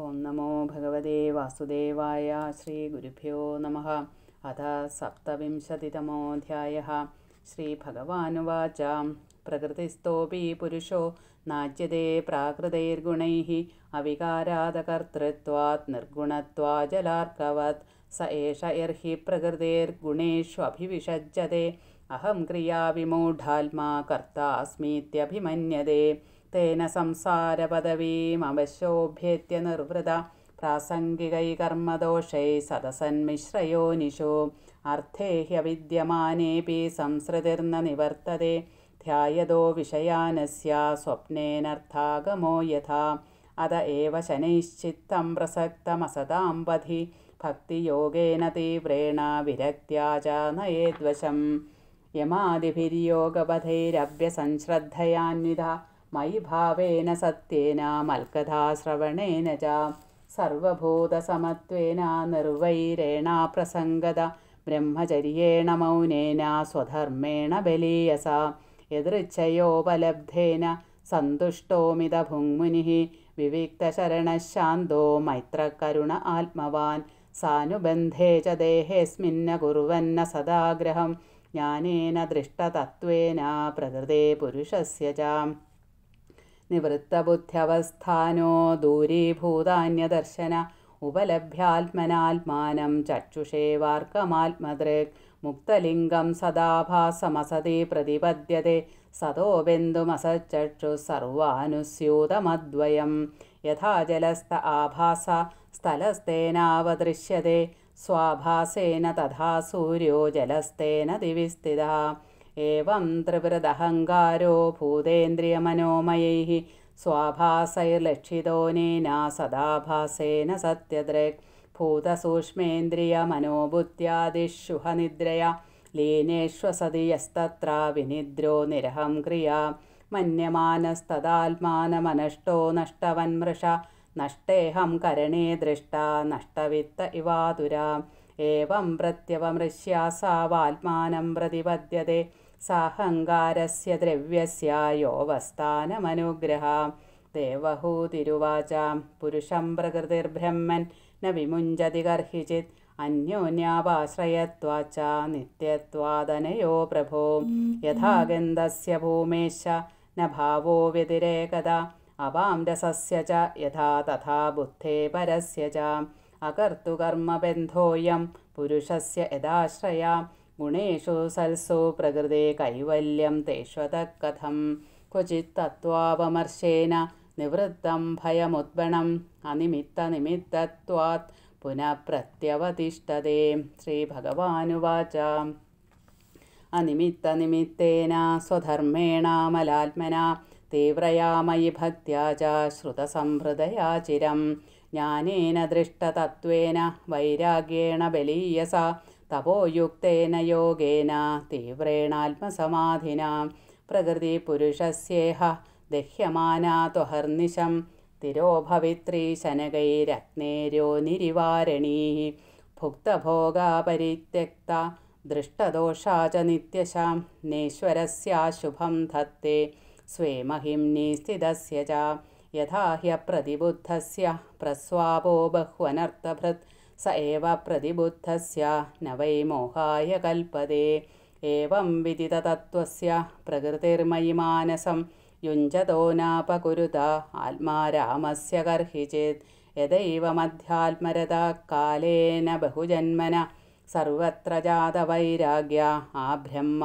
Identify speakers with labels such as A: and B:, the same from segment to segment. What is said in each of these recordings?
A: ॐ नमो भगवते वासुदेवाय श्रीगुरुभ्यो नमः अथ सप्तविंशतितमोऽध्यायः श्रीभगवानुवाच प्रकृतिस्थोऽपि पुरुषो नाच्यते प्राकृतैर्गुणैः अविकारादकर्तृत्वात् निर्गुणत्वा जलार्कवत् स एष यर्हि प्रकृतेर्गुणेष्वभिविषज्यते अहं क्रियाविमूढाल्मा कर्ता अस्मीत्यभिमन्यते तेन प्रासङ्गिकैकर्मदोषैः सदसन्मिश्रयो सदसन्मिश्रयोनिषु अर्थे ह्यविद्यमानेऽपि संसृतिर्न निवर्तते ध्यायदो विषयानस्य स्वप्नेनर्थागमो यथा अत एव शनैश्चित्तं प्रसक्तमसताम्बधि भक्तियोगेन तीव्रेण विरक्त्या च नयेद्वशं यमादिभिर्योगवधैरव्यसंश्रद्धयान्विधा भावेन सत्येन मल्कथाश्रवणेन च सर्वभूतसमत्वेन निर्वैरेणा प्रसङ्गत ब्रह्मचर्येण मौनेन स्वधर्मेण बलीयसा यदृच्छयोपलब्धेन सन्तुष्टोमिदभुङ्मुनिः विविक्तशरणशान्तो मैत्रकरुण आत्मवान् सानुबन्धे च देहेऽस्मिन्न कुर्वन्न सदाग्रहं ज्ञानेन दृष्टतत्त्वेन प्रकृते पुरुषस्य च निवृत्तबुद्ध्यवस्थानो दूरीभूतान्यदर्शन उपलभ्यात्मनात्मानं चक्षुषेवार्कमात्मदृक् मुक्तलिङ्गं सदाभासमसति प्रतिपद्यते सतो बिन्दुमस यथा जलस्त आभास स्थलस्तेनावदृश्यते स्वाभासेन तथा सूर्यो जलस्तेन दिविस्थितः एवं त्रिपुरदहङ्कारो भूतेन्द्रियमनोमयैः स्वाभासैर्लक्षितोऽनेन सदाभासेन सत्यद्रे भूतसूक्ष्मेन्द्रियमनोबुद्ध्यादिशुहनिद्रया लीनेष्वसति यस्तत्रा विनिद्रो निरहं क्रिया मन्यमानस्तदात्मानमनष्टो नष्टवन्मृष नष्टेऽहं करणे दृष्टा नष्टवित्त इवातुरा एवं प्रत्यवमृष्या सा वात्मानं प्रतिपद्यते സാഹങ്കാരസ്യ ദ്രവ്യസ്യ യോവസ്ഥാനമനുഗ്രഹ ദേവഹൂതിരുവാച പുരുഷം പ്രകൃതിർബ്രഹ്മൻ ന വിമുഞ്ചതി കർഹിചിത് അന്യോന്യാപാശ്രയത്വാച്ച നിത്യത്വാദനയോ പ്രഭോ യഥാഗന്ധസ്യ ഭൂമേശ ന ഭാവോ വ്യതിരേകത അപാം രസസ്യ ച യഥാ തഥാ ബുദ്ധേ പരസ്യ ച അകർത്തുകർമ്മബന്ധോയം പുരുഷസ്യ യഥാശ്രയാം गुणेषु सल्सु प्रकृते कैवल्यं तेष्वतः कथं क्वचित्तत्त्वावमर्शेन निवृत्तं भयमुद्बणम् अनिमित्तनिमित्तत्वात् पुनः प्रत्यवतिष्ठते श्रीभगवानुवाच अनिमित्तनिमित्तेन स्वधर्मेणामलात्मना मलात्मना तीव्रया मयि भक्त्या च श्रुतसंहृदया चिरं ज्ञानेन दृष्टतत्त्वेन वैराग्येण बलीयसा तपोयुक्तेन योगेन तीव्रेणात्मसमाधिना प्रकृतिपुरुषस्येह दह्यमाना त्वहर्निशं तिरोभवित्री शनकैरत्नेरो निरिवारणीः भुक्तभोगापरित्यक्ता दृष्टदोषा च नित्यशां नेश्वरस्याशुभं धत्ते स्वेमहिम्नि स्थितस्य च यथा ह्यप्रतिबुद्धस्य प्रस्वापो बह्वनर्थभृत् स एव प्रतिबुद्धस्य न वै मोहाय कल्पते एवं विदिततत्त्वस्य प्रकृतिर्मयि मानसं युञ्जतो नापकुरुत आत्मा रामस्य कर्हि चेत् यदैव मध्यात्मरता कालेन बहुजन्मन सर्वत्र जातवैराग्य आब्रह्म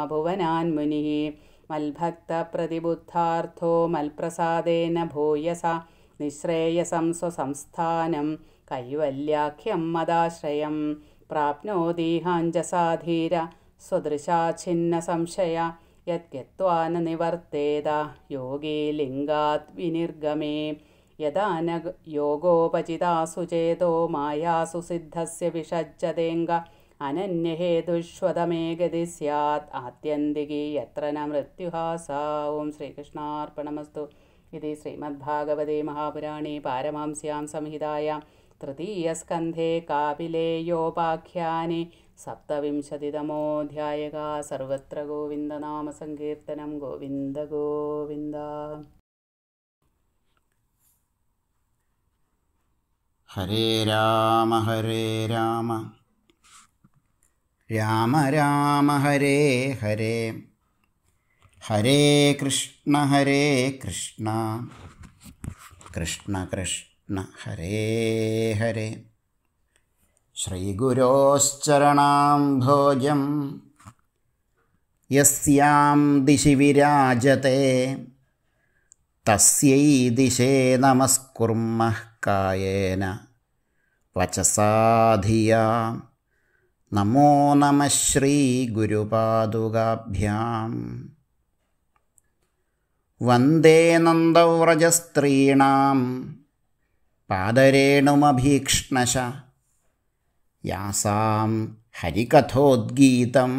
A: मल्भक्तप्रतिबुद्धार्थो मल्प्रसादेन भूयसा निःश्रेयसं स्वसंस्थानं കൈവല്യാഖ്യമ്മദാശ്രയം പ്രാപ്നോദീഹാഞ്ജസാധീര സ്വദൃശാഛിന്ന സംശയ യദ്ഗത്വാന നിവർത്തേത യോഗീ ലിംഗാത് വിനിർഗമേ യഥാന യോഗോപചിതാസു ചേതോ മായാസു സിദ്ധസ്യ വിഷജ്ജതേങ്ക അനന്യഹേതുഷ്വതമേ ഗതി സ്യാത് ആത്യന്തികി യത്ര ന മൃത്യുഹാസ ഓം ശ്രീകൃഷ്ണാർപ്പണമസ്തു ഇതി ശ്രീമദ്ഭാഗവതേ മഹാപുരാണേ പാരമാംസ്യാം സംഹിതായാം तृतीयस्कन्धे कापिलेयोपाख्याने योपाख्याने सर्वत्र गोविन्दनामसङ्कीर्तनं गोविन्द गोविन्द
B: हरे राम हरे राम राम राम हरे हरे हरे कृष्ण हरे कृष्ण कृष्ण कृष्ण കൃഷ്ണ ഹരേ ഹരേ ശ്രീഗുരോശ്ചരണാംഭോജം യം ദിശി വിരാജത്തെ തസ്യൈ ദിശേ നമസ്കുർമ്മ കായേന വചസാധിയാ നമോ നമ ശ്രീഗുരുപാദുകാഭ്യാം വന്ദേ നന്ദവ്രജസ്ത്രീണം पादरेणुमभीक्ष्णश यासां हरिकथोद्गीतं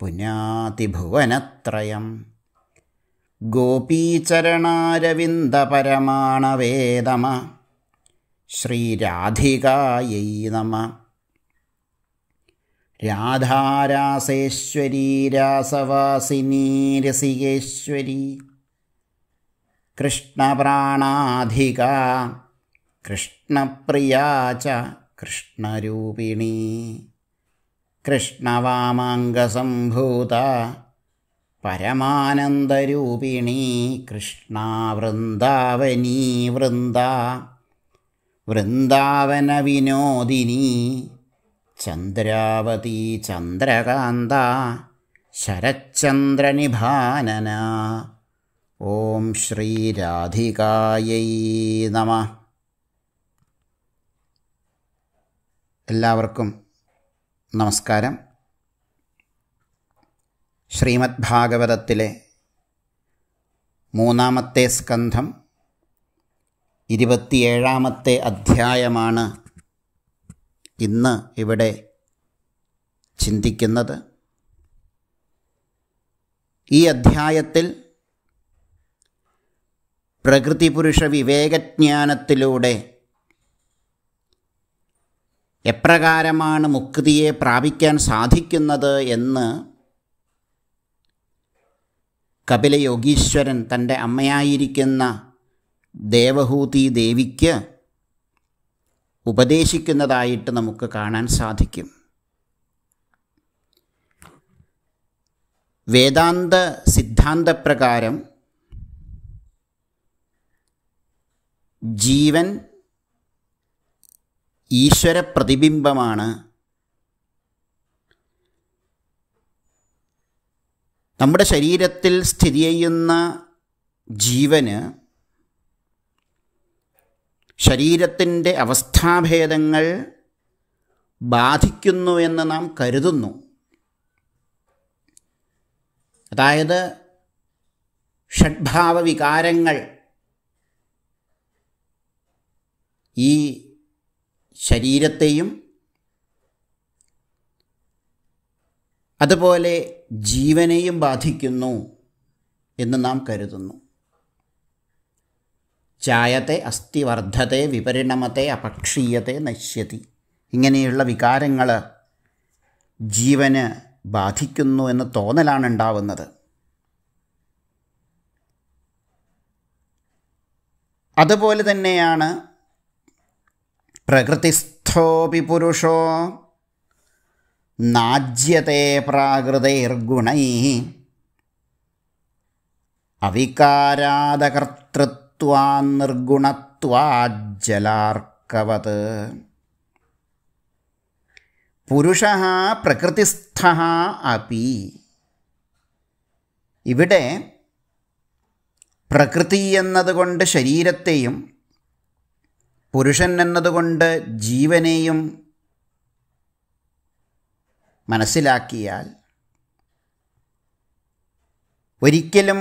B: पुनातिभुवनत्रयं गोपीचरणारविन्दपरमाणवेदम श्रीराधिकायै नम राधारासेश्वरी रसिकेश्वरी कृष्णप्राणाधिका कृष्णप्रिया च कृष्णरूपिणी कृष्णवामाङ्गसम्भूता परमानन्दरूपिणी कृष्णा वृन्दावनी वृन्दा वृन्दावनविनोदिनी चन्द्रावती चन्द्रकान्ता शरच्चन्द्रनिभानना ഓം ശ്രീരാധികായൈ നമ എല്ലാവർക്കും നമസ്കാരം ശ്രീമദ് ഭാഗവതത്തിലെ മൂന്നാമത്തെ സ്കന്ധം ഇരുപത്തിയേഴാമത്തെ അധ്യായമാണ് ഇന്ന് ഇവിടെ ചിന്തിക്കുന്നത് ഈ അധ്യായത്തിൽ പ്രകൃതിപുരുഷ വിവേകജ്ഞാനത്തിലൂടെ എപ്രകാരമാണ് മുക്തിയെ പ്രാപിക്കാൻ സാധിക്കുന്നത് എന്ന് കപില യോഗീശ്വരൻ തൻ്റെ അമ്മയായിരിക്കുന്ന ദേവഹൂതി ദേവിക്ക് ഉപദേശിക്കുന്നതായിട്ട് നമുക്ക് കാണാൻ സാധിക്കും വേദാന്ത സിദ്ധാന്തപ്രകാരം ജീവൻ ഈശ്വര പ്രതിബിംബമാണ് നമ്മുടെ ശരീരത്തിൽ സ്ഥിതി ചെയ്യുന്ന ജീവന് ശരീരത്തിൻ്റെ അവസ്ഥാഭേദങ്ങൾ ബാധിക്കുന്നു എന്ന് നാം കരുതുന്നു അതായത് ഷഡ്ഭാവ വികാരങ്ങൾ ഈ ശരീരത്തെയും അതുപോലെ ജീവനെയും ബാധിക്കുന്നു എന്ന് നാം കരുതുന്നു ചായത്തെ അസ്ഥിവർദ്ധത്തെ വിപരിണമത്തെ അപക്ഷീയത്തെ നശ്യതി ഇങ്ങനെയുള്ള വികാരങ്ങൾ ജീവന് ബാധിക്കുന്നു എന്ന് തോന്നലാണ് ഉണ്ടാവുന്നത് അതുപോലെ തന്നെയാണ് പ്രകൃതിസ്ഥോപി പുരുഷോ നാജ്യത്തെ പ്രാകൃതൈർഗുണൈ അവികാരാദകർത്തൃത്വാർഗുണത്വാജ്ജലാർക്കവത് പുരുഷ പ്രകൃതിസ്ഥ അപി ഇവിടെ പ്രകൃതി എന്നതുകൊണ്ട് ശരീരത്തെയും പുരുഷൻ എന്നതുകൊണ്ട് ജീവനെയും മനസ്സിലാക്കിയാൽ ഒരിക്കലും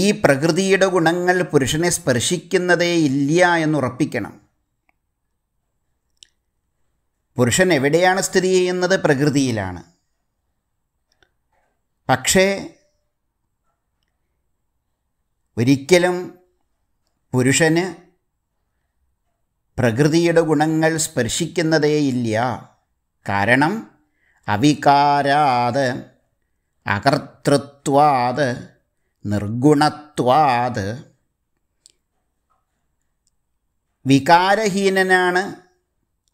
B: ഈ പ്രകൃതിയുടെ ഗുണങ്ങൾ പുരുഷനെ സ്പർശിക്കുന്നതേ ഇല്ല എന്നുറപ്പിക്കണം പുരുഷൻ എവിടെയാണ് സ്ഥിതി ചെയ്യുന്നത് പ്രകൃതിയിലാണ് പക്ഷേ ഒരിക്കലും പുരുഷന് പ്രകൃതിയുടെ ഗുണങ്ങൾ സ്പർശിക്കുന്നതേയില്ല കാരണം അവികാരാത് അകർത്തൃത്വാത് നിർഗുണത്വാത് വികാരഹീനനാണ്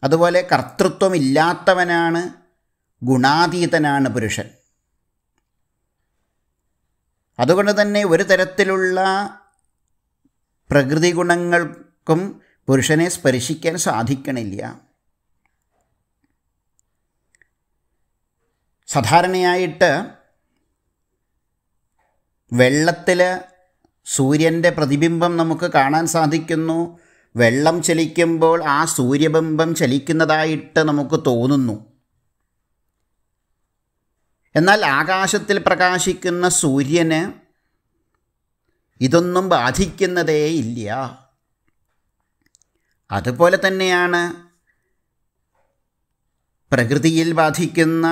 B: അതുപോലെ കർത്തൃത്വമില്ലാത്തവനാണ് ഗുണാതീതനാണ് പുരുഷൻ അതുകൊണ്ട് തന്നെ ഒരു തരത്തിലുള്ള പ്രകൃതി ഗുണങ്ങൾക്കും പുരുഷനെ സ്പർശിക്കാൻ സാധിക്കണില്ല സാധാരണയായിട്ട് വെള്ളത്തിൽ സൂര്യൻ്റെ പ്രതിബിംബം നമുക്ക് കാണാൻ സാധിക്കുന്നു വെള്ളം ചലിക്കുമ്പോൾ ആ സൂര്യബിംബം ചലിക്കുന്നതായിട്ട് നമുക്ക് തോന്നുന്നു എന്നാൽ ആകാശത്തിൽ പ്രകാശിക്കുന്ന സൂര്യന് ഇതൊന്നും ഇല്ല അതുപോലെ തന്നെയാണ് പ്രകൃതിയിൽ ബാധിക്കുന്ന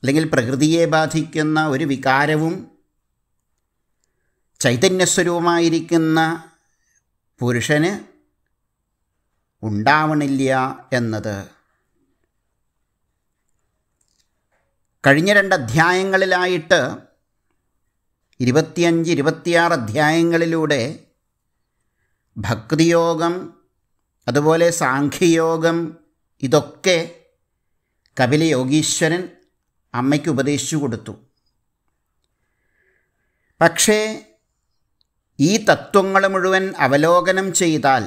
B: അല്ലെങ്കിൽ പ്രകൃതിയെ ബാധിക്കുന്ന ഒരു വികാരവും ചൈതന്യസ്വരൂപമായിരിക്കുന്ന പുരുഷന് ഉണ്ടാവണില്ല എന്നത് കഴിഞ്ഞ രണ്ട് അധ്യായങ്ങളിലായിട്ട് ഇരുപത്തിയഞ്ച് ഇരുപത്തിയാറ് അധ്യായങ്ങളിലൂടെ ഭക്തിയോഗം അതുപോലെ സാഖ്യയോഗം ഇതൊക്കെ കപില യോഗീശ്വരൻ അമ്മയ്ക്ക് ഉപദേശിച്ചു കൊടുത്തു പക്ഷേ ഈ തത്വങ്ങൾ മുഴുവൻ അവലോകനം ചെയ്താൽ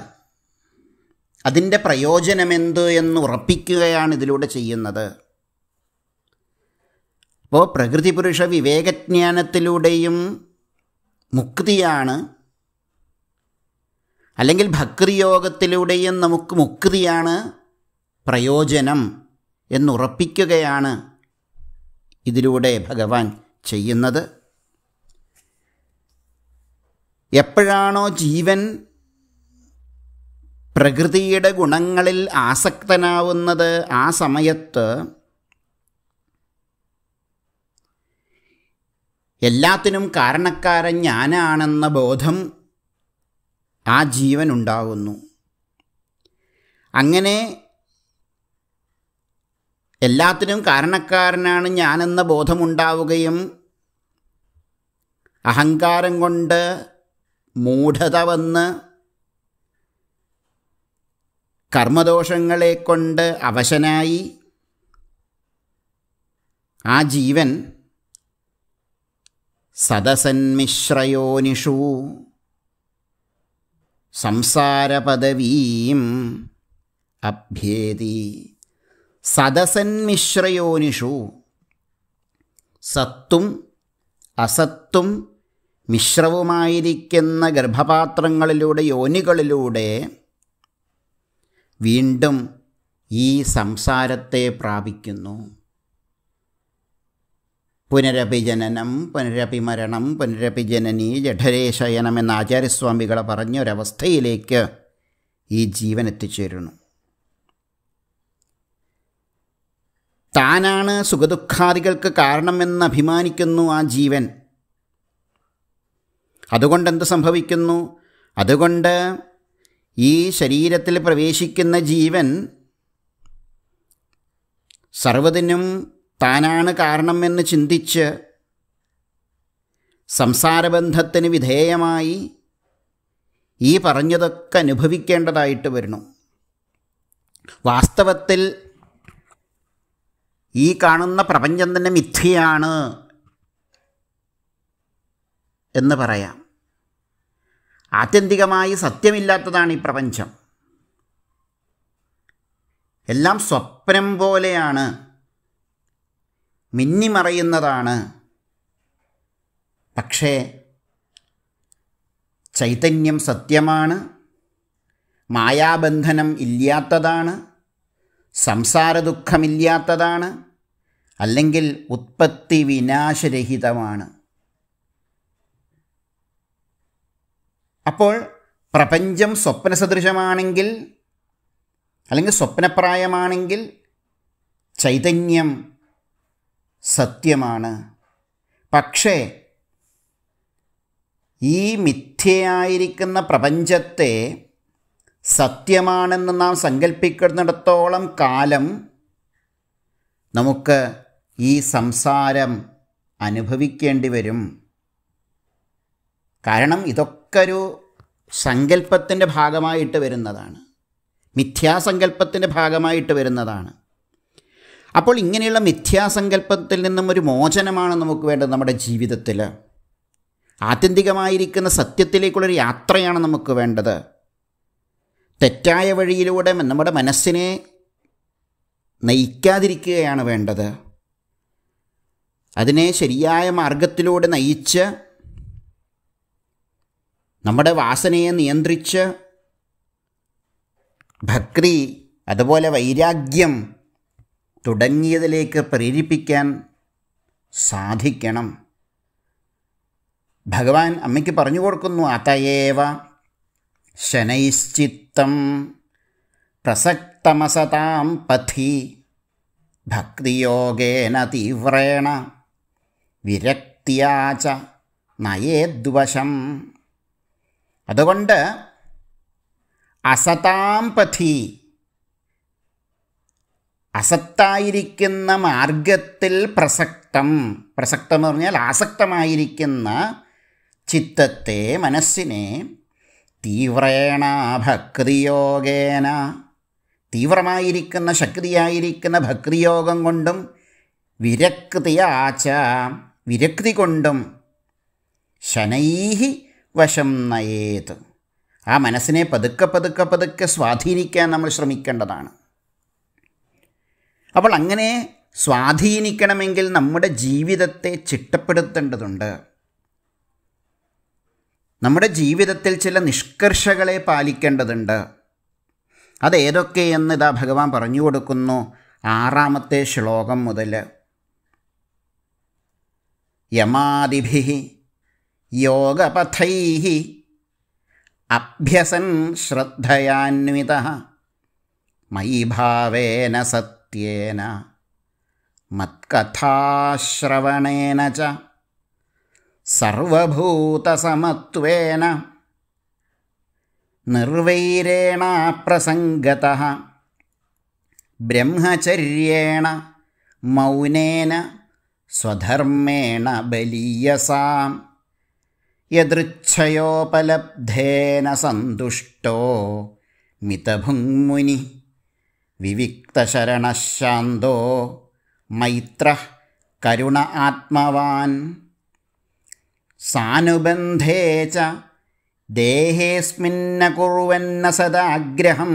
B: അതിൻ്റെ പ്രയോജനമെന്ത് എന്ന് ഉറപ്പിക്കുകയാണ് ഇതിലൂടെ ചെയ്യുന്നത് അപ്പോൾ പ്രകൃതി പുരുഷ വിവേകജ്ഞാനത്തിലൂടെയും മുക്തിയാണ് അല്ലെങ്കിൽ ഭക്തിയോഗത്തിലൂടെയും നമുക്ക് മുക്തിയാണ് പ്രയോജനം എന്നുറപ്പിക്കുകയാണ് ഇതിലൂടെ ഭഗവാൻ ചെയ്യുന്നത് എപ്പോഴാണോ ജീവൻ പ്രകൃതിയുടെ ഗുണങ്ങളിൽ ആസക്തനാവുന്നത് ആ സമയത്ത് എല്ലാത്തിനും കാരണക്കാരൻ ഞാനാണെന്ന ബോധം ആ ജീവൻ ഉണ്ടാകുന്നു അങ്ങനെ എല്ലാത്തിനും കാരണക്കാരനാണ് ഞാനെന്ന ബോധമുണ്ടാവുകയും അഹങ്കാരം കൊണ്ട് മൂഢത വന്ന് കർമ്മദോഷങ്ങളെ കൊണ്ട് അവശനായി ആ ജീവൻ സദസന്മിശ്രയോനിഷു സംസാരപദവീം അഭ്യേതി സദസന്മിശ്രയോനിഷു സത്തും അസത്തും മിശ്രവുമായിരിക്കുന്ന ഗർഭപാത്രങ്ങളിലൂടെ യോനികളിലൂടെ വീണ്ടും ഈ സംസാരത്തെ പ്രാപിക്കുന്നു പുനരപി ജനനം പുനരപി മരണം പുനരപി ജനനി ജഠരേ ശയനം എന്ന ആചാര്യസ്വാമികൾ പറഞ്ഞ ഒരവസ്ഥയിലേക്ക് ഈ ജീവൻ എത്തിച്ചേരുന്നു താനാണ് സുഖദുഃഖാദികൾക്ക് കാരണമെന്ന് അഭിമാനിക്കുന്നു ആ ജീവൻ അതുകൊണ്ട് എന്ത് സംഭവിക്കുന്നു അതുകൊണ്ട് ഈ ശരീരത്തിൽ പ്രവേശിക്കുന്ന ജീവൻ സർവ്വതിനും താനാണ് കാരണമെന്ന് ചിന്തിച്ച് സംസാരബന്ധത്തിന് വിധേയമായി ഈ പറഞ്ഞതൊക്കെ അനുഭവിക്കേണ്ടതായിട്ട് വരുന്നു വാസ്തവത്തിൽ ഈ കാണുന്ന പ്രപഞ്ചം തന്നെ മിഥ്യയാണ് എന്ന് പറയാം ആത്യന്തികമായി സത്യമില്ലാത്തതാണ് ഈ പ്രപഞ്ചം എല്ലാം സ്വപ്നം പോലെയാണ് മിന്നിമറയുന്നതാണ് പക്ഷേ ചൈതന്യം സത്യമാണ് മായാബന്ധനം ഇല്ലാത്തതാണ് സംസാരദുഃഖമില്ലാത്തതാണ് അല്ലെങ്കിൽ ഉത്പത്തി വിനാശരഹിതമാണ് അപ്പോൾ പ്രപഞ്ചം സ്വപ്നസദൃശമാണെങ്കിൽ അല്ലെങ്കിൽ സ്വപ്നപ്രായമാണെങ്കിൽ ചൈതന്യം സത്യമാണ് പക്ഷേ ഈ മിഥ്യയായിരിക്കുന്ന പ്രപഞ്ചത്തെ സത്യമാണെന്ന് നാം സങ്കല്പിക്കുന്നിടത്തോളം കാലം നമുക്ക് ഈ സംസാരം അനുഭവിക്കേണ്ടി വരും കാരണം ഇതൊക്കെ ഒരു സങ്കല്പത്തിൻ്റെ ഭാഗമായിട്ട് വരുന്നതാണ് മിഥ്യാസങ്കല്പത്തിൻ്റെ ഭാഗമായിട്ട് വരുന്നതാണ് അപ്പോൾ ഇങ്ങനെയുള്ള മിഥ്യാസങ്കല്പത്തിൽ നിന്നും ഒരു മോചനമാണ് നമുക്ക് വേണ്ടത് നമ്മുടെ ജീവിതത്തിൽ ആത്യന്തികമായിരിക്കുന്ന സത്യത്തിലേക്കുള്ളൊരു യാത്രയാണ് നമുക്ക് വേണ്ടത് തെറ്റായ വഴിയിലൂടെ നമ്മുടെ മനസ്സിനെ നയിക്കാതിരിക്കുകയാണ് വേണ്ടത് അതിനെ ശരിയായ മാർഗത്തിലൂടെ നയിച്ച് നമ്മുടെ വാസനയെ നിയന്ത്രിച്ച് ഭക്തി അതുപോലെ വൈരാഗ്യം തുടങ്ങിയതിലേക്ക് പ്രേരിപ്പിക്കാൻ സാധിക്കണം ഭഗവാൻ അമ്മയ്ക്ക് പറഞ്ഞു കൊടുക്കുന്നു അതയേവ ശനൈശ്ചിത്തം പ്രസക്തമസതാം പഥി ഭക്തിയോഗേന തീവ്രേണ വിരക്തിയാച നയേദ്വശം അതുകൊണ്ട് അസതാം പഥി അസക്തായിരിക്കുന്ന മാർഗത്തിൽ പ്രസക്തം പ്രസക്തം എന്ന് പറഞ്ഞാൽ ആസക്തമായിരിക്കുന്ന ചിത്തത്തെ മനസ്സിനെ തീവ്രേണ ഭക്തിയോഗേന തീവ്രമായിരിക്കുന്ന ശക്തിയായിരിക്കുന്ന ഭക്തിയോഗം കൊണ്ടും വിരക്തിയാച്ച വിരക്തി കൊണ്ടും ശനൈഹി വശം നയേത് ആ മനസ്സിനെ പതുക്കെ പതുക്കെ പതുക്കെ സ്വാധീനിക്കാൻ നമ്മൾ ശ്രമിക്കേണ്ടതാണ് അപ്പോൾ അങ്ങനെ സ്വാധീനിക്കണമെങ്കിൽ നമ്മുടെ ജീവിതത്തെ ചിട്ടപ്പെടുത്തേണ്ടതുണ്ട് നമ്മുടെ ജീവിതത്തിൽ ചില നിഷ്കർഷകളെ പാലിക്കേണ്ടതുണ്ട് അതേതൊക്കെയെന്ന് ഇതാ ഭഗവാൻ പറഞ്ഞു കൊടുക്കുന്നു ആറാമത്തെ ശ്ലോകം മുതൽ യമാതിഭി യോഗപഥൈ അഭ്യസൻ ശ്രദ്ധയാന്വിത മൈഭാവേന സത് त्येन मत्कथाश्रवणेन च सर्वभूतसमत्वेन निर्वैरेणाप्रसङ्गतः ब्रह्मचर्येण मौनेन स्वधर्मेण बलीयसां यदृच्छयोपलब्धेन सन्तुष्टो मितभुङ्मुनिः വിവിക്തശരണശാന്തോ മൈത്ര കരുണ ആത്മവാൻ സാനുബന്ധേ ച ദേഹേസ്മിന്ന കുറുവന്ന സദാഗ്രഹം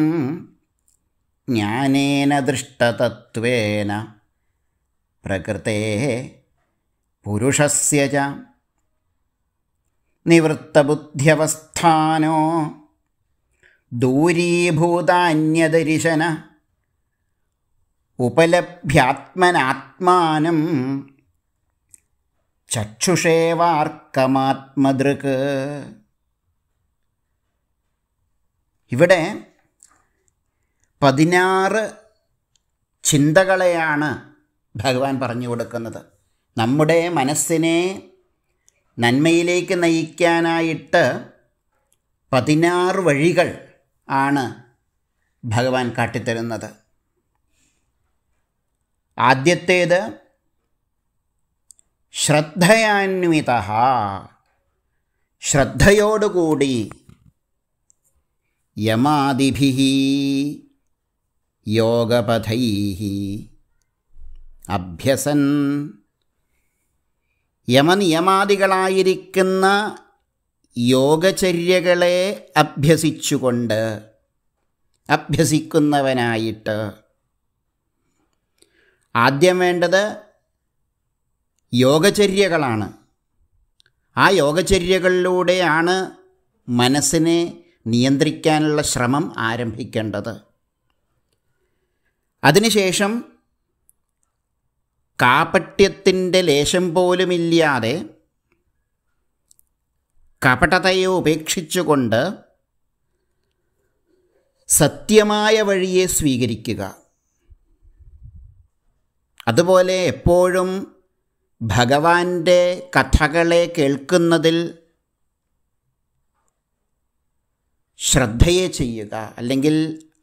B: ജ്ഞാനേന ദൃഷ്ടതത്വേന പ്രകൃതേ പുരുഷസ്യ ച നിവൃത്തബുദ്ധ്യവസ്ഥാനോ ദൂരീഭൂതാന്യദരിശന ഉപലഭ്യാത്മനാത്മാനം ചക്ഷുഷേവാർക്കമാത്മദൃക് ഇവിടെ പതിനാറ് ചിന്തകളെയാണ് ഭഗവാൻ പറഞ്ഞു കൊടുക്കുന്നത് നമ്മുടെ മനസ്സിനെ നന്മയിലേക്ക് നയിക്കാനായിട്ട് പതിനാറ് വഴികൾ ആണ് ഭഗവാൻ കാട്ടിത്തരുന്നത് ആദ്യത്തേത് ശ്രദ്ധയാന്വിത ശ്രദ്ധയോടുകൂടി യമാതിഭി യോഗപഥൈ അഭ്യസൻ യമനിയമാദികളായിരിക്കുന്ന യോഗചര്യകളെ അഭ്യസിച്ചുകൊണ്ട് അഭ്യസിക്കുന്നവനായിട്ട് ആദ്യം വേണ്ടത് യോഗചര്യകളാണ് ആ യോഗചര്യകളിലൂടെയാണ് മനസ്സിനെ നിയന്ത്രിക്കാനുള്ള ശ്രമം ആരംഭിക്കേണ്ടത് അതിനുശേഷം കാപട്യത്തിൻ്റെ ലേശം പോലുമില്ലാതെ കപടതയെ ഉപേക്ഷിച്ചുകൊണ്ട് സത്യമായ വഴിയെ സ്വീകരിക്കുക അതുപോലെ എപ്പോഴും ഭഗവാന്റെ കഥകളെ കേൾക്കുന്നതിൽ ശ്രദ്ധയെ ചെയ്യുക അല്ലെങ്കിൽ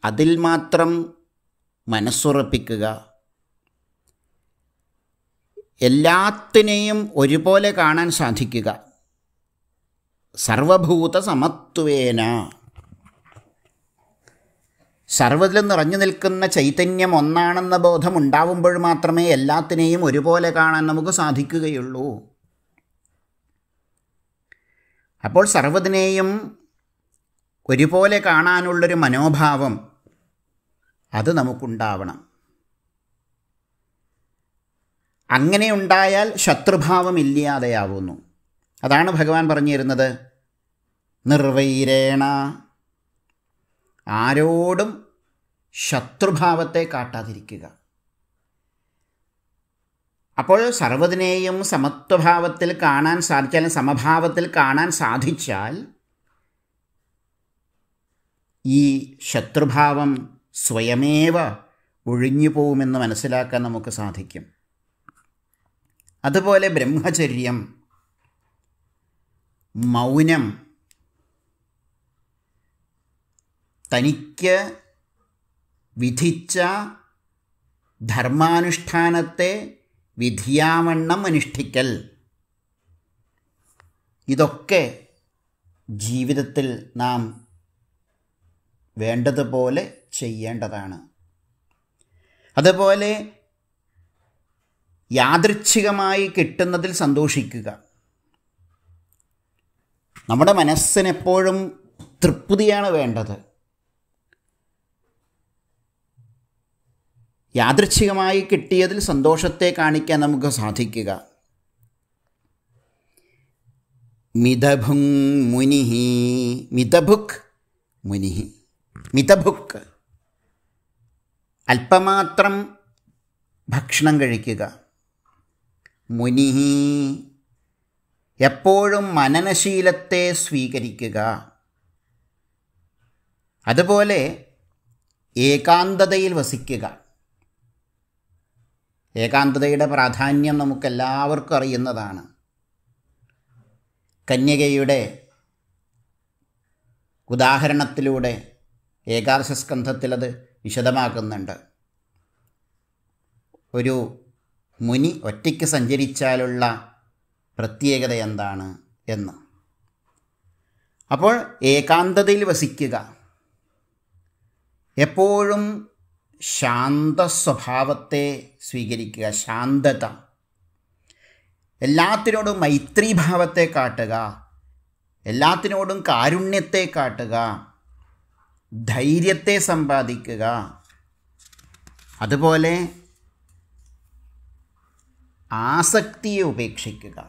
B: അതിൽ മാത്രം മനസ്സുറപ്പിക്കുക എല്ലാത്തിനെയും ഒരുപോലെ കാണാൻ സാധിക്കുക സർവഭൂത സമത്വേന സർവ്വതിലും നിറഞ്ഞു നിൽക്കുന്ന ചൈതന്യം ഒന്നാണെന്ന ബോധം ഉണ്ടാവുമ്പോൾ മാത്രമേ എല്ലാത്തിനെയും ഒരുപോലെ കാണാൻ നമുക്ക് സാധിക്കുകയുള്ളൂ അപ്പോൾ സർവ്വതിനെയും ഒരുപോലെ കാണാനുള്ളൊരു മനോഭാവം അത് നമുക്കുണ്ടാവണം അങ്ങനെ ഉണ്ടായാൽ ശത്രുഭാവം ഇല്ലാതെയാവുന്നു അതാണ് ഭഗവാൻ പറഞ്ഞിരുന്നത് നിർവൈരേണ ആരോടും ശത്രുഭാവത്തെ കാട്ടാതിരിക്കുക അപ്പോൾ സർവ്വതിനെയും സമത്വഭാവത്തിൽ കാണാൻ സാധിച്ചാൽ സമഭാവത്തിൽ കാണാൻ സാധിച്ചാൽ ഈ ശത്രുഭാവം സ്വയമേവ ഒഴിഞ്ഞു പോകുമെന്ന് മനസ്സിലാക്കാൻ നമുക്ക് സാധിക്കും അതുപോലെ ബ്രഹ്മചര്യം മൗനം തനിക്ക് വിധിച്ച ധർമാനുഷ്ഠാനത്തെ വിധിയാവണ്ണം അനുഷ്ഠിക്കൽ ഇതൊക്കെ ജീവിതത്തിൽ നാം വേണ്ടതുപോലെ ചെയ്യേണ്ടതാണ് അതുപോലെ യാദൃച്ഛികമായി കിട്ടുന്നതിൽ സന്തോഷിക്കുക നമ്മുടെ മനസ്സിനെപ്പോഴും തൃപ്തിയാണ് വേണ്ടത് യാദൃച്ഛികമായി കിട്ടിയതിൽ സന്തോഷത്തെ കാണിക്കാൻ നമുക്ക് സാധിക്കുക മിതഭുങ് മുനിഹി മിതഭുക് മുനിഹി മിതഭുക്ക് അല്പമാത്രം ഭക്ഷണം കഴിക്കുക മുനിഹി എപ്പോഴും മനനശീലത്തെ സ്വീകരിക്കുക അതുപോലെ ഏകാന്തതയിൽ വസിക്കുക ഏകാന്തതയുടെ പ്രാധാന്യം നമുക്കെല്ലാവർക്കും അറിയുന്നതാണ് കന്യകയുടെ ഉദാഹരണത്തിലൂടെ സ്കന്ധത്തിലത് വിശദമാക്കുന്നുണ്ട് ഒരു മുനി ഒറ്റയ്ക്ക് സഞ്ചരിച്ചാലുള്ള പ്രത്യേകത എന്താണ് എന്ന് അപ്പോൾ ഏകാന്തതയിൽ വസിക്കുക എപ്പോഴും ശാന്തസ്വഭാവത്തെ സ്വീകരിക്കുക ശാന്തത എല്ലാത്തിനോടും മൈത്രിഭാവത്തെ കാട്ടുക എല്ലാത്തിനോടും കാരുണ്യത്തെ കാട്ടുക ധൈര്യത്തെ സമ്പാദിക്കുക അതുപോലെ ആസക്തിയെ ഉപേക്ഷിക്കുക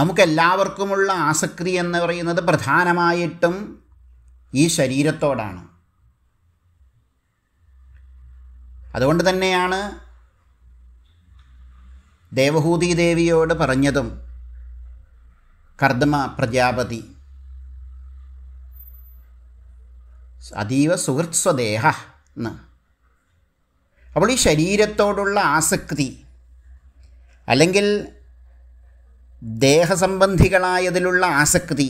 B: നമുക്കെല്ലാവർക്കുമുള്ള ആസക്തി എന്ന് പറയുന്നത് പ്രധാനമായിട്ടും ഈ ശരീരത്തോടാണ് അതുകൊണ്ട് തന്നെയാണ് ദേവഹൂതി ദേവിയോട് പറഞ്ഞതും കർദ്ദമ പ്രജാപതി അതീവ സുഹൃത്സ്വദേഹ എന്ന് അപ്പോൾ ഈ ശരീരത്തോടുള്ള ആസക്തി അല്ലെങ്കിൽ ദേഹസംബന്ധികളായതിലുള്ള ആസക്തി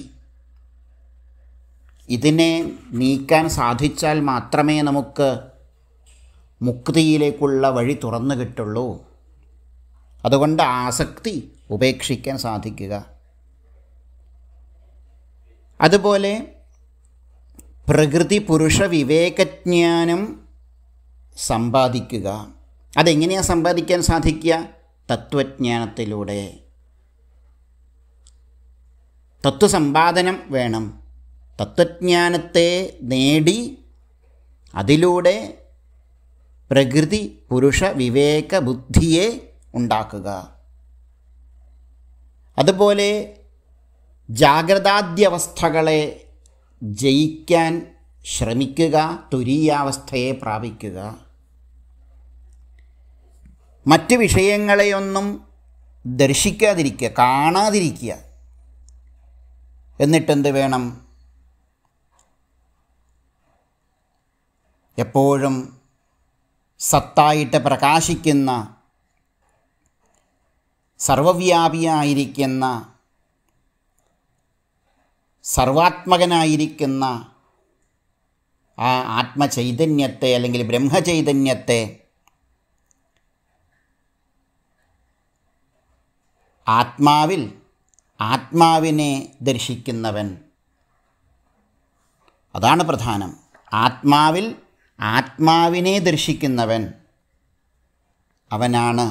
B: ഇതിനെ നീക്കാൻ സാധിച്ചാൽ മാത്രമേ നമുക്ക് മുക്തിയിലേക്കുള്ള വഴി തുറന്നു കിട്ടുള്ളൂ അതുകൊണ്ട് ആസക്തി ഉപേക്ഷിക്കാൻ സാധിക്കുക അതുപോലെ പ്രകൃതി പുരുഷ വിവേകജ്ഞാനം സമ്പാദിക്കുക അതെങ്ങനെയാണ് സമ്പാദിക്കാൻ സാധിക്കുക തത്വജ്ഞാനത്തിലൂടെ തത്വസമ്പാദനം വേണം തത്വജ്ഞാനത്തെ നേടി അതിലൂടെ പ്രകൃതി പുരുഷ വിവേക ബുദ്ധിയെ ഉണ്ടാക്കുക അതുപോലെ ജാഗ്രതാദ്യവസ്ഥകളെ ജയിക്കാൻ ശ്രമിക്കുക തുരീയാവസ്ഥയെ പ്രാപിക്കുക മറ്റ് വിഷയങ്ങളെയൊന്നും ദർശിക്കാതിരിക്കുക കാണാതിരിക്കുക എന്നിട്ടെന്ത് വേണം എപ്പോഴും സത്തായിട്ട് പ്രകാശിക്കുന്ന സർവവ്യാപിയായിരിക്കുന്ന സർവാത്മകനായിരിക്കുന്ന ആ ആത്മചൈതന്യത്തെ അല്ലെങ്കിൽ ബ്രഹ്മചൈതന്യത്തെ ആത്മാവിൽ ആത്മാവിനെ ദർശിക്കുന്നവൻ അതാണ് പ്രധാനം ആത്മാവിൽ ആത്മാവിനെ ദർശിക്കുന്നവൻ അവനാണ്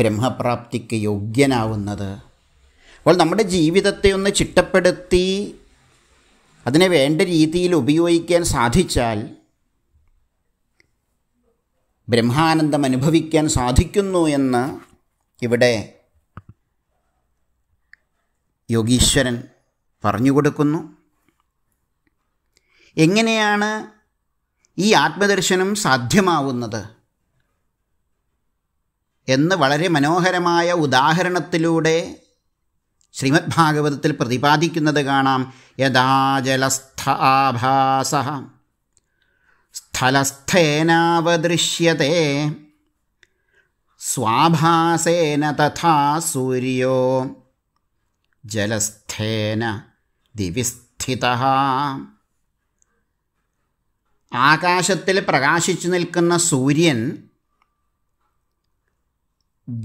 B: ബ്രഹ്മപ്രാപ്തിക്ക് യോഗ്യനാവുന്നത് അപ്പോൾ നമ്മുടെ ജീവിതത്തെ ഒന്ന് ചിട്ടപ്പെടുത്തി അതിനെ വേണ്ട രീതിയിൽ ഉപയോഗിക്കാൻ സാധിച്ചാൽ ബ്രഹ്മാനന്ദം അനുഭവിക്കാൻ സാധിക്കുന്നു എന്ന് ഇവിടെ യോഗീശ്വരൻ പറഞ്ഞു കൊടുക്കുന്നു എങ്ങനെയാണ് ഈ ആത്മദർശനം സാധ്യമാവുന്നത് എന്ന് വളരെ മനോഹരമായ ഉദാഹരണത്തിലൂടെ ശ്രീമദ് ഭാഗവതത്തിൽ പ്രതിപാദിക്കുന്നത് കാണാം യഥാ ജലസ്ഥ ആഭാസ സ്ഥലസ്ഥേനാവദൃശ്യത്തെ സ്വാഭാസേന തഥാ സൂര്യോ ജലസ്ഥേന ദിവസ്ഥിത ആകാശത്തിൽ പ്രകാശിച്ചു നിൽക്കുന്ന സൂര്യൻ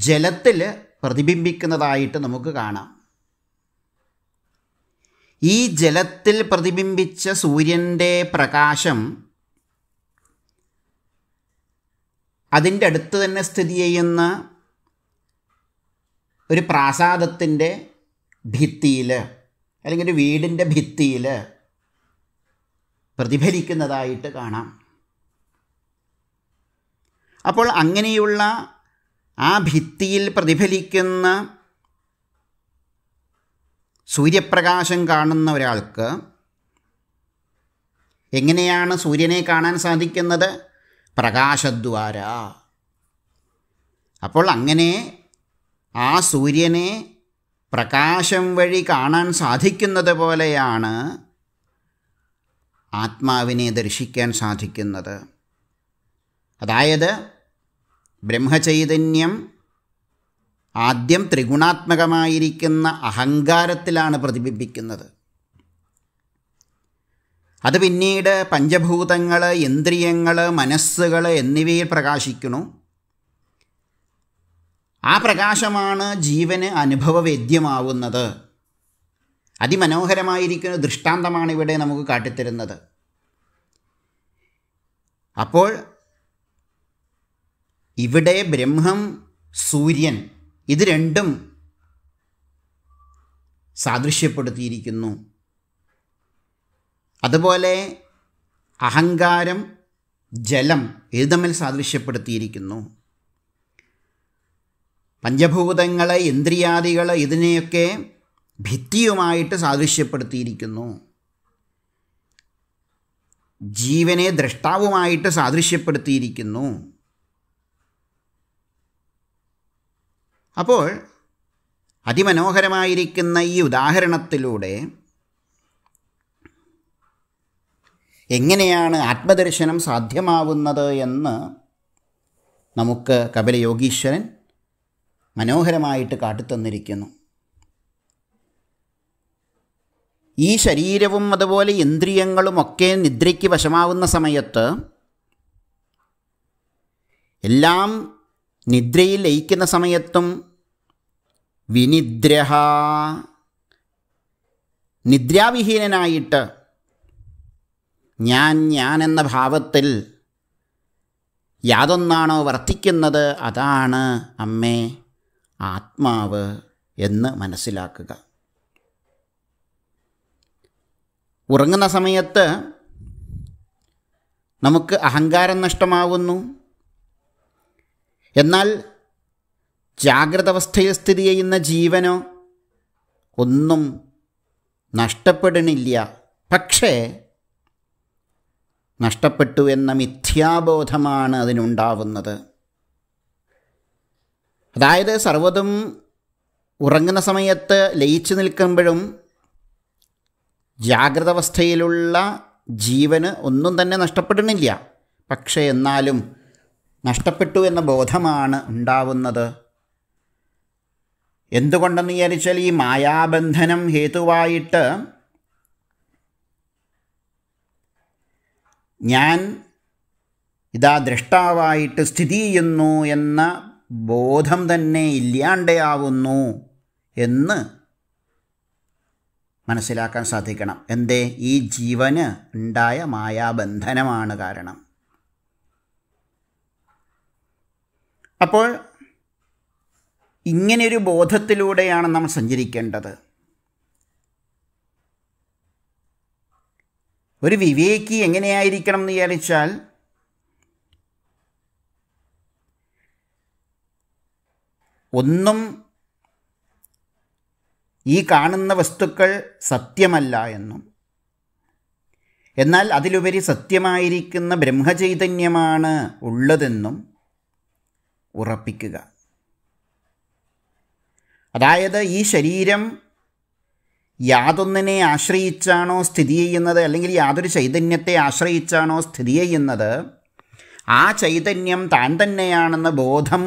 B: ജലത്തിൽ പ്രതിബിംബിക്കുന്നതായിട്ട് നമുക്ക് കാണാം ഈ ജലത്തിൽ പ്രതിബിംബിച്ച സൂര്യൻ്റെ പ്രകാശം അതിൻ്റെ അടുത്ത് തന്നെ സ്ഥിതി ചെയ്യുന്ന ഒരു പ്രാസാദത്തിൻ്റെ ഭിത്തിയിൽ അല്ലെങ്കിൽ ഒരു വീടിൻ്റെ ഭിത്തിയിൽ പ്രതിഫലിക്കുന്നതായിട്ട് കാണാം അപ്പോൾ അങ്ങനെയുള്ള ആ ഭിത്തിയിൽ പ്രതിഫലിക്കുന്ന സൂര്യപ്രകാശം കാണുന്ന ഒരാൾക്ക് എങ്ങനെയാണ് സൂര്യനെ കാണാൻ സാധിക്കുന്നത് പ്രകാശദ്വാര അപ്പോൾ അങ്ങനെ ആ സൂര്യനെ പ്രകാശം വഴി കാണാൻ സാധിക്കുന്നത് പോലെയാണ് ആത്മാവിനെ ദർശിക്കാൻ സാധിക്കുന്നത് അതായത് ബ്രഹ്മചൈതന്യം ആദ്യം ത്രിഗുണാത്മകമായിരിക്കുന്ന അഹങ്കാരത്തിലാണ് പ്രതിബിംബിക്കുന്നത് അത് പിന്നീട് പഞ്ചഭൂതങ്ങൾ ഇന്ദ്രിയങ്ങൾ മനസ്സുകൾ എന്നിവയിൽ പ്രകാശിക്കുന്നു ആ പ്രകാശമാണ് ജീവന് അനുഭവവേദ്യമാവുന്നത് അതിമനോഹരമായിരിക്കുന്ന ദൃഷ്ടാന്തമാണ് ഇവിടെ നമുക്ക് കാട്ടിത്തരുന്നത് അപ്പോൾ ഇവിടെ ബ്രഹ്മം സൂര്യൻ ഇത് രണ്ടും സാദൃശ്യപ്പെടുത്തിയിരിക്കുന്നു അതുപോലെ അഹങ്കാരം ജലം ഇത് തമ്മിൽ സാദൃശ്യപ്പെടുത്തിയിരിക്കുന്നു പഞ്ചഭൂതങ്ങളെ ഇന്ദ്രിയാദികളെ ഇതിനെയൊക്കെ ഭിത്തിയുമായിട്ട് സാദൃശ്യപ്പെടുത്തിയിരിക്കുന്നു ജീവനെ ദ്രഷ്ടാവുമായിട്ട് സാദൃശ്യപ്പെടുത്തിയിരിക്കുന്നു അപ്പോൾ അതിമനോഹരമായിരിക്കുന്ന ഈ ഉദാഹരണത്തിലൂടെ എങ്ങനെയാണ് ആത്മദർശനം സാധ്യമാവുന്നത് എന്ന് നമുക്ക് കപില യോഗീശ്വരൻ മനോഹരമായിട്ട് കാട്ടിത്തന്നിരിക്കുന്നു ഈ ശരീരവും അതുപോലെ ഇന്ദ്രിയങ്ങളുമൊക്കെ നിദ്രയ്ക്ക് വശമാവുന്ന സമയത്ത് എല്ലാം നിദ്രയിൽ ലയിക്കുന്ന സമയത്തും വിനിദ്രഹ നിദ്രാവിഹീനനായിട്ട് ഞാൻ ഞാൻ എന്ന ഭാവത്തിൽ യാതൊന്നാണോ വർത്തിക്കുന്നത് അതാണ് അമ്മേ ആത്മാവ് എന്ന് മനസ്സിലാക്കുക ഉറങ്ങുന്ന സമയത്ത് നമുക്ക് അഹങ്കാരം നഷ്ടമാവുന്നു എന്നാൽ ജാഗ്രത അവസ്ഥയിൽ സ്ഥിതി ചെയ്യുന്ന ജീവനോ ഒന്നും നഷ്ടപ്പെടണില്ല പക്ഷേ നഷ്ടപ്പെട്ടു എന്ന മിഥ്യാബോധമാണ് അതിനുണ്ടാവുന്നത് അതായത് സർവ്വതും ഉറങ്ങുന്ന സമയത്ത് ലയിച്ചു നിൽക്കുമ്പോഴും ജാഗ്രതാവസ്ഥയിലുള്ള ജീവന് ഒന്നും തന്നെ നഷ്ടപ്പെടുന്നില്ല പക്ഷേ എന്നാലും നഷ്ടപ്പെട്ടു എന്ന ബോധമാണ് ഉണ്ടാവുന്നത് എന്തുകൊണ്ടെന്ന് വിചാരിച്ചാൽ ഈ മായാബന്ധനം ഹേതുവായിട്ട് ഞാൻ ഇതാ ദ്രഷ്ടാവായിട്ട് സ്ഥിതി ചെയ്യുന്നു എന്ന ബോധം തന്നെ ഇല്ലാണ്ടയാവുന്നു എന്ന് മനസ്സിലാക്കാൻ സാധിക്കണം എന്തേ ഈ ജീവന് ഉണ്ടായ മായാബന്ധനമാണ് കാരണം അപ്പോൾ ഇങ്ങനെയൊരു ബോധത്തിലൂടെയാണ് നമ്മൾ സഞ്ചരിക്കേണ്ടത് ഒരു വിവേകി എങ്ങനെയായിരിക്കണം എന്ന് വിചാരിച്ചാൽ ഒന്നും ഈ കാണുന്ന വസ്തുക്കൾ സത്യമല്ല എന്നും എന്നാൽ അതിലുപരി സത്യമായിരിക്കുന്ന ബ്രഹ്മചൈതന്യമാണ് ഉള്ളതെന്നും ഉറപ്പിക്കുക അതായത് ഈ ശരീരം യാതൊന്നിനെ ആശ്രയിച്ചാണോ സ്ഥിതി ചെയ്യുന്നത് അല്ലെങ്കിൽ യാതൊരു ചൈതന്യത്തെ ആശ്രയിച്ചാണോ സ്ഥിതി ചെയ്യുന്നത് ആ ചൈതന്യം താൻ തന്നെയാണെന്ന ബോധം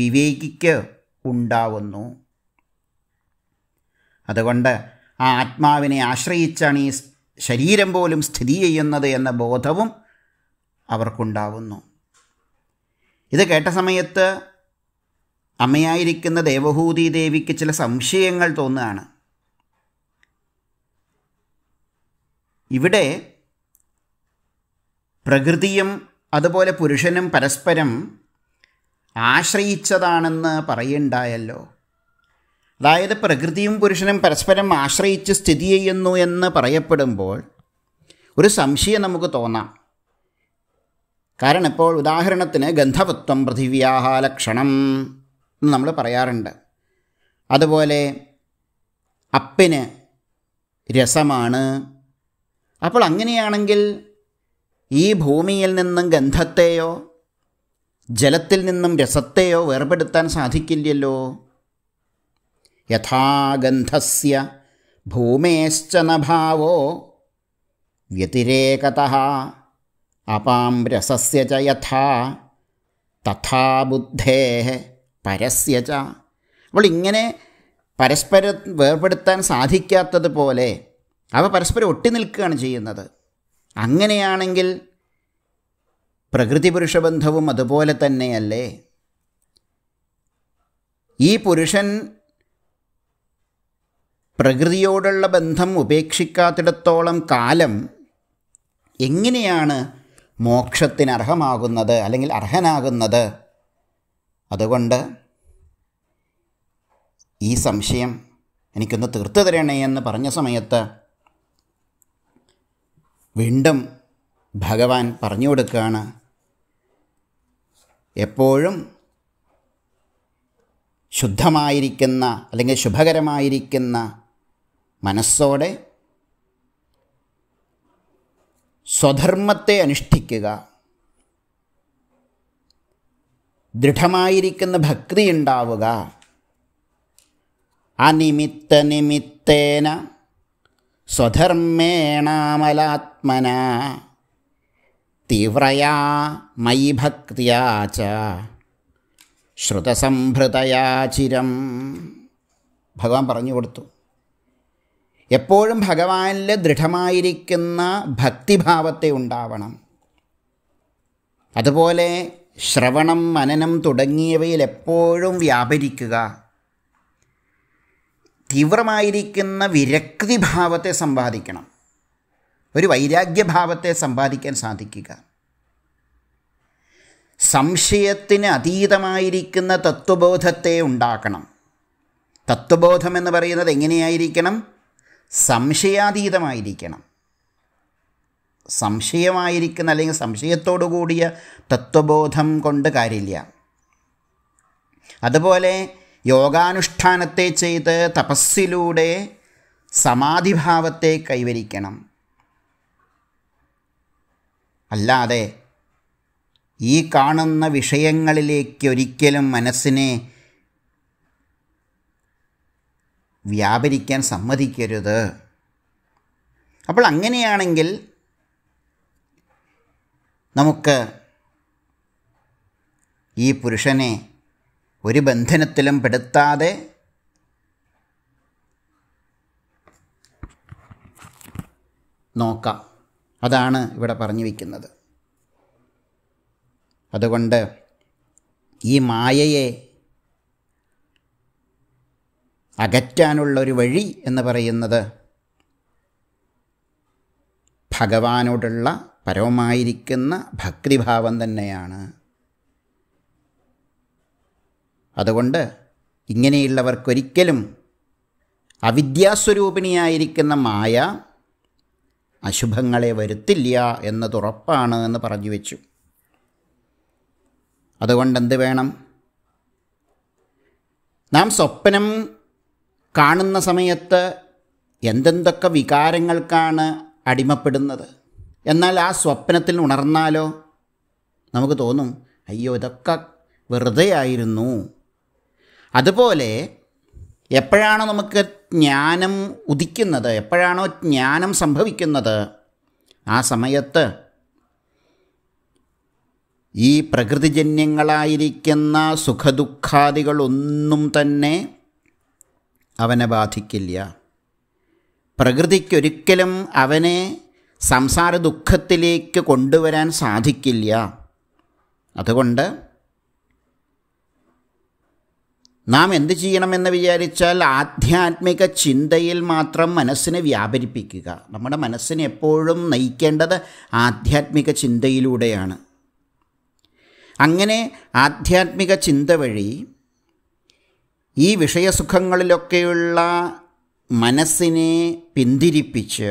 B: വിവേകിക്ക് ഉണ്ടാവുന്നു അതുകൊണ്ട് ആ ആത്മാവിനെ ആശ്രയിച്ചാണ് ഈ ശരീരം പോലും സ്ഥിതി ചെയ്യുന്നത് എന്ന ബോധവും അവർക്കുണ്ടാവുന്നു ഇത് കേട്ട സമയത്ത് അമ്മയായിരിക്കുന്ന ദേവഹൂതി ദേവിക്ക് ചില സംശയങ്ങൾ തോന്നുകയാണ് ഇവിടെ പ്രകൃതിയും അതുപോലെ പുരുഷനും പരസ്പരം ആശ്രയിച്ചതാണെന്ന് പറയുണ്ടായല്ലോ അതായത് പ്രകൃതിയും പുരുഷനും പരസ്പരം ആശ്രയിച്ച് സ്ഥിതി ചെയ്യുന്നു എന്ന് പറയപ്പെടുമ്പോൾ ഒരു സംശയം നമുക്ക് തോന്നാം കാരണം ഇപ്പോൾ ഉദാഹരണത്തിന് ഗന്ധവത്വം പൃഥിവ്യാഹാലക്ഷണം എന്ന് നമ്മൾ പറയാറുണ്ട് അതുപോലെ അപ്പിന് രസമാണ് അപ്പോൾ അങ്ങനെയാണെങ്കിൽ ഈ ഭൂമിയിൽ നിന്നും ഗന്ധത്തെയോ ജലത്തിൽ നിന്നും രസത്തെയോ വേർപെടുത്താൻ സാധിക്കില്ലല്ലോ യഥാഗന്ധസ്യ ഭൂമേശ്ചന ഭാവോ വ്യതിരേകത അപാം രസസ്യ യഥാ തഥാ ബുദ്ധേ പരസ്യ ച ഇങ്ങനെ പരസ്പരം വേർപെടുത്താൻ സാധിക്കാത്തതുപോലെ അവ പരസ്പരം ഒട്ടി നിൽക്കുകയാണ് ചെയ്യുന്നത് അങ്ങനെയാണെങ്കിൽ പ്രകൃതി പുരുഷ ബന്ധവും അതുപോലെ തന്നെയല്ലേ ഈ പുരുഷൻ പ്രകൃതിയോടുള്ള ബന്ധം ഉപേക്ഷിക്കാത്തിടത്തോളം കാലം എങ്ങനെയാണ് മോക്ഷത്തിന് അർഹമാകുന്നത് അല്ലെങ്കിൽ അർഹനാകുന്നത് അതുകൊണ്ട് ഈ സംശയം എനിക്കൊന്ന് തീർത്തു തരണേ എന്ന് പറഞ്ഞ സമയത്ത് വീണ്ടും ഭഗവാൻ പറഞ്ഞു കൊടുക്കുകയാണ് എപ്പോഴും ശുദ്ധമായിരിക്കുന്ന അല്ലെങ്കിൽ ശുഭകരമായിരിക്കുന്ന മനസ്സോടെ സ്വധർമ്മത്തെ അനുഷ്ഠിക്കുക ദൃഢമായിരിക്കുന്ന ഭക്തി ഉണ്ടാവുക അനിമിത്ത നിമിത്തേന സ്വധർമ്മേണാമലാത്മന തീവ്രയാ മയി ഭക്തിയാ ശ്രുതസംഭൃതയാചിരം ഭഗവാൻ പറഞ്ഞു കൊടുത്തു എപ്പോഴും ഭഗവാനിൽ ദൃഢമായിരിക്കുന്ന ഭക്തിഭാവത്തെ ഉണ്ടാവണം അതുപോലെ ശ്രവണം മനനം തുടങ്ങിയവയിൽ എപ്പോഴും വ്യാപരിക്കുക തീവ്രമായിരിക്കുന്ന വിരക്തിഭാവത്തെ സമ്പാദിക്കണം ഒരു വൈരാഗ്യഭാവത്തെ സമ്പാദിക്കാൻ സാധിക്കുക സംശയത്തിന് അതീതമായിരിക്കുന്ന തത്വബോധത്തെ ഉണ്ടാക്കണം തത്വബോധം എന്ന് പറയുന്നത് എങ്ങനെയായിരിക്കണം സംശയാതീതമായിരിക്കണം സംശയമായിരിക്കുന്ന അല്ലെങ്കിൽ സംശയത്തോടു കൂടിയ തത്വബോധം കൊണ്ട് കാര്യമില്ല അതുപോലെ യോഗാനുഷ്ഠാനത്തെ ചെയ്ത് തപസ്സിലൂടെ സമാധിഭാവത്തെ കൈവരിക്കണം അല്ലാതെ ഈ കാണുന്ന വിഷയങ്ങളിലേക്ക് ഒരിക്കലും മനസ്സിനെ വ്യാപരിക്കാൻ സമ്മതിക്കരുത് അപ്പോൾ അങ്ങനെയാണെങ്കിൽ നമുക്ക് ഈ പുരുഷനെ ഒരു ബന്ധനത്തിലും പെടുത്താതെ നോക്കാം അതാണ് ഇവിടെ പറഞ്ഞു വയ്ക്കുന്നത് അതുകൊണ്ട് ഈ മായയെ ഒരു വഴി എന്ന് പറയുന്നത് ഭഗവാനോടുള്ള പരമമായിരിക്കുന്ന ഭക്തിഭാവം തന്നെയാണ് അതുകൊണ്ട് ഇങ്ങനെയുള്ളവർക്കൊരിക്കലും അവിദ്യാസ്വരൂപിണിയായിരിക്കുന്ന മായ അശുഭങ്ങളെ വരുത്തില്ല എന്നത് ഉറപ്പാണ് എന്ന് പറഞ്ഞു വെച്ചു അതുകൊണ്ട് എന്ത് വേണം നാം സ്വപ്നം കാണുന്ന സമയത്ത് എന്തെന്തൊക്കെ വികാരങ്ങൾക്കാണ് അടിമപ്പെടുന്നത് എന്നാൽ ആ സ്വപ്നത്തിൽ ഉണർന്നാലോ നമുക്ക് തോന്നും അയ്യോ ഇതൊക്കെ വെറുതെ ആയിരുന്നു അതുപോലെ എപ്പോഴാണോ നമുക്ക് ജ്ഞാനം ഉദിക്കുന്നത് എപ്പോഴാണോ ജ്ഞാനം സംഭവിക്കുന്നത് ആ സമയത്ത് ഈ പ്രകൃതിജന്യങ്ങളായിരിക്കുന്ന സുഖദുഃഖാദികളൊന്നും തന്നെ അവനെ ബാധിക്കില്ല പ്രകൃതിക്കൊരിക്കലും അവനെ സംസാര ദുഃഖത്തിലേക്ക് കൊണ്ടുവരാൻ സാധിക്കില്ല അതുകൊണ്ട് നാം എന്ത് ചെയ്യണമെന്ന് വിചാരിച്ചാൽ ആധ്യാത്മിക ചിന്തയിൽ മാത്രം മനസ്സിനെ വ്യാപരിപ്പിക്കുക നമ്മുടെ മനസ്സിനെ എപ്പോഴും നയിക്കേണ്ടത് ആധ്യാത്മിക ചിന്തയിലൂടെയാണ് അങ്ങനെ ആധ്യാത്മിക ചിന്ത വഴി ഈ വിഷയസുഖങ്ങളിലൊക്കെയുള്ള മനസ്സിനെ പിന്തിരിപ്പിച്ച്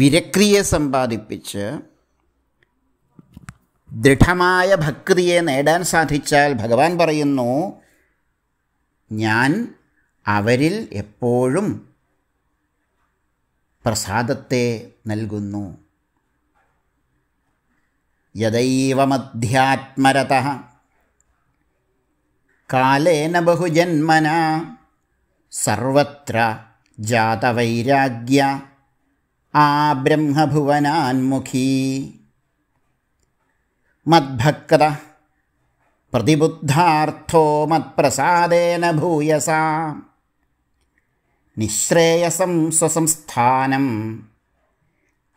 B: വിരക്തിയെ സമ്പാദിപ്പിച്ച് ദൃഢമായ ഭക്തിയെ നേടാൻ സാധിച്ചാൽ ഭഗവാൻ പറയുന്നു ഞാൻ അവരിൽ എപ്പോഴും പ്രസാദത്തെ നൽകുന്നു യദൈവമധ്യാത്മരത कालेन बहुजन्मना सर्वत्र जातवैराग्य आब्रह्मभुवनान्मुखी मद्भक्ततः प्रतिबुद्धार्थो मत्प्रसादेन भूयसा निःश्रेयसं स्वसंस्थानं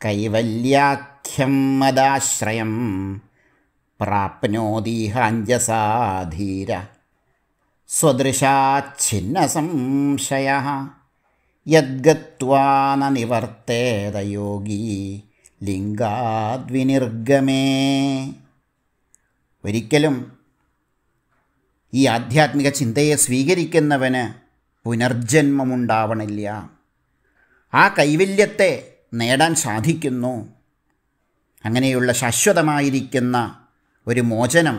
B: कैवल्याख्यं मदाश्रयं प्राप्नोतिहाञ्जसाधीर स्वदृशाच्छिन्नसंशयः സംശയ न निवर्तेद യോഗി ലിംഗാദ്വിനിർഗമേ ഒരിക്കലും ഈ ആധ്യാത്മിക ചിന്തയെ സ്വീകരിക്കുന്നവന് പുനർജന്മമുണ്ടാവണില്ല ആ കൈവല്യത്തെ നേടാൻ സാധിക്കുന്നു അങ്ങനെയുള്ള ശാശ്വതമായിരിക്കുന്ന ഒരു മോചനം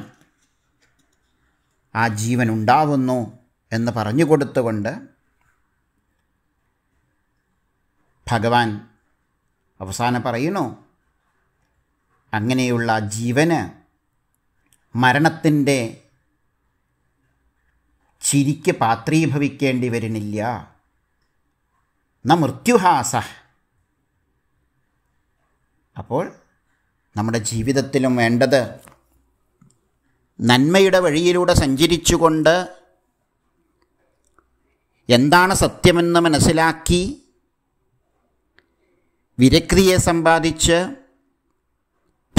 B: ആ ജീവൻ ഉണ്ടാവുന്നു എന്ന് പറഞ്ഞു കൊടുത്തുകൊണ്ട് ഭഗവാൻ അവസാനം പറയുന്നു അങ്ങനെയുള്ള ജീവന് മരണത്തിൻ്റെ ചിരിക്ക് പാത്രീഭവിക്കേണ്ടി വരുന്നില്ല ന മൃത്യുഹാസ അപ്പോൾ നമ്മുടെ ജീവിതത്തിലും വേണ്ടത് നന്മയുടെ വഴിയിലൂടെ സഞ്ചരിച്ചുകൊണ്ട് എന്താണ് സത്യമെന്ന് മനസ്സിലാക്കി വിരക്തിയെ സമ്പാദിച്ച്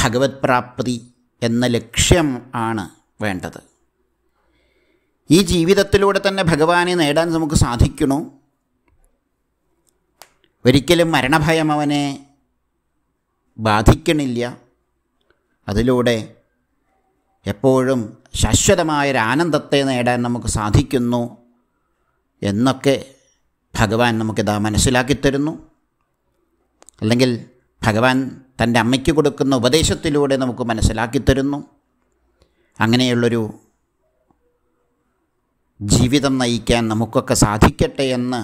B: ഭഗവത് പ്രാപ്തി എന്ന ലക്ഷ്യം ആണ് വേണ്ടത് ഈ ജീവിതത്തിലൂടെ തന്നെ ഭഗവാനെ നേടാൻ നമുക്ക് സാധിക്കണു ഒരിക്കലും മരണഭയം അവനെ ബാധിക്കണില്ല അതിലൂടെ എപ്പോഴും ശാശ്വതമായൊരാനന്ദത്തെ നേടാൻ നമുക്ക് സാധിക്കുന്നു എന്നൊക്കെ ഭഗവാൻ നമുക്കിതാ മനസ്സിലാക്കിത്തരുന്നു അല്ലെങ്കിൽ ഭഗവാൻ തൻ്റെ അമ്മയ്ക്ക് കൊടുക്കുന്ന ഉപദേശത്തിലൂടെ നമുക്ക് മനസ്സിലാക്കിത്തരുന്നു അങ്ങനെയുള്ളൊരു ജീവിതം നയിക്കാൻ നമുക്കൊക്കെ സാധിക്കട്ടെ എന്ന്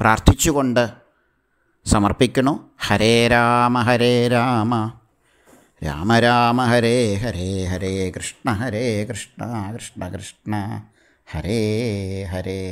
B: പ്രാർത്ഥിച്ചുകൊണ്ട് സമർപ്പിക്കണോ ഹരേ രാമ ഹരേ രാമ രാമ രാമ ഹരേ ഹരേ ഹരേ കൃഷ്ണ ഹരേ കൃഷ്ണ കൃഷ്ണ കൃഷ്ണ ഹരേ ഹരേ